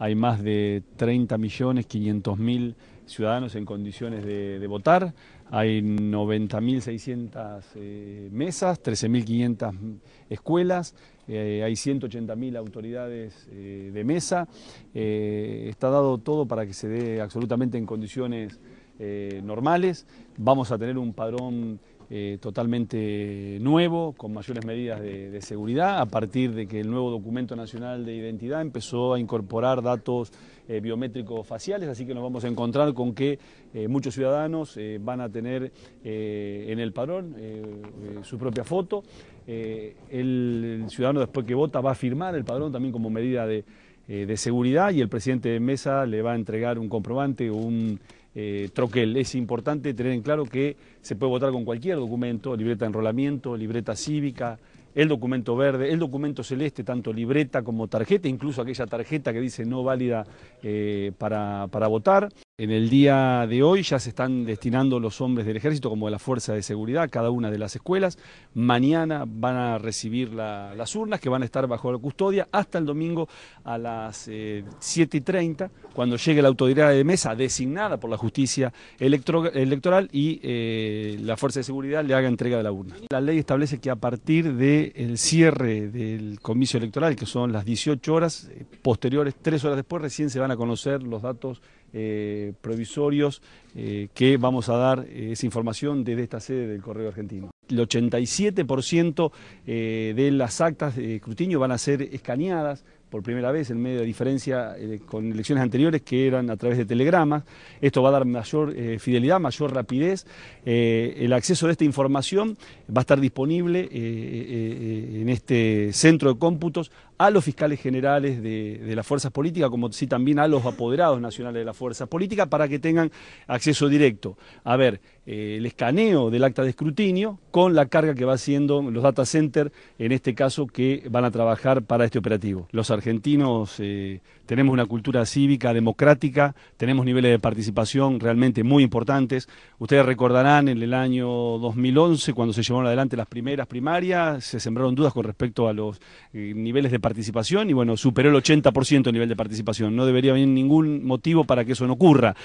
hay más de 30.500.000 ciudadanos en condiciones de, votar, hay 90.600 eh, mesas, 13.500 escuelas, eh, hay 180.000 autoridades eh, de mesa, está dado todo para que se dé absolutamente en condiciones normales, vamos a tener un padrón eh, totalmente nuevo, con mayores medidas de, seguridad, a partir de que el nuevo documento nacional de identidad empezó a incorporar datos eh, biométricos faciales, así que nos vamos a encontrar con que eh, muchos ciudadanos van a tener en el padrón su propia foto. el ciudadano después que vota va a firmar el padrón también como medida de eh, de seguridad y el presidente de mesa le va a entregar un comprobante o un eh, troquel. Es importante tener en claro que se puede votar con cualquier documento, libreta de enrolamiento, libreta cívica, el documento verde, el documento celeste, tanto libreta como tarjeta, incluso aquella tarjeta que dice no válida eh, para votar. En el día de hoy ya se están destinando los hombres del ejército como de la fuerza de seguridad a cada una de las escuelas. Mañana van a recibir las urnas que van a estar bajo la custodia hasta el domingo a las 7.30 eh, cuando llegue la autoridad de mesa designada por la justicia electoral y eh, la fuerza de seguridad le haga entrega de la urna. La ley establece que a partir del cierre del comicio electoral, que son las 18 horas, eh, posteriores, tres horas después recién se van a conocer los datos eh, provisorios eh, que vamos a dar eh, esa información desde esta sede del Correo Argentino. El 87% de las actas de escrutinio van a ser escaneadas, por primera vez en medio de diferencia eh, con elecciones anteriores que eran a través de telegramas. Esto va a dar mayor eh, fidelidad, mayor rapidez. Eh, el acceso de esta información va a estar disponible en este centro de cómputos a los fiscales generales de, las fuerzas políticas, como si también a los apoderados nacionales de las fuerzas políticas, para que tengan acceso directo. A ver, el escaneo del acta de escrutinio con la carga que va haciendo los data centers en este caso, que van a trabajar para este operativo argentinos eh, tenemos una cultura cívica, democrática, tenemos niveles de participación realmente muy importantes. Ustedes recordarán en el año 2011, cuando se llevaron adelante las primeras primarias, se sembraron dudas con respecto a los eh, niveles de participación y bueno, superó el 80% el nivel de participación. No debería haber ningún motivo para que eso no ocurra.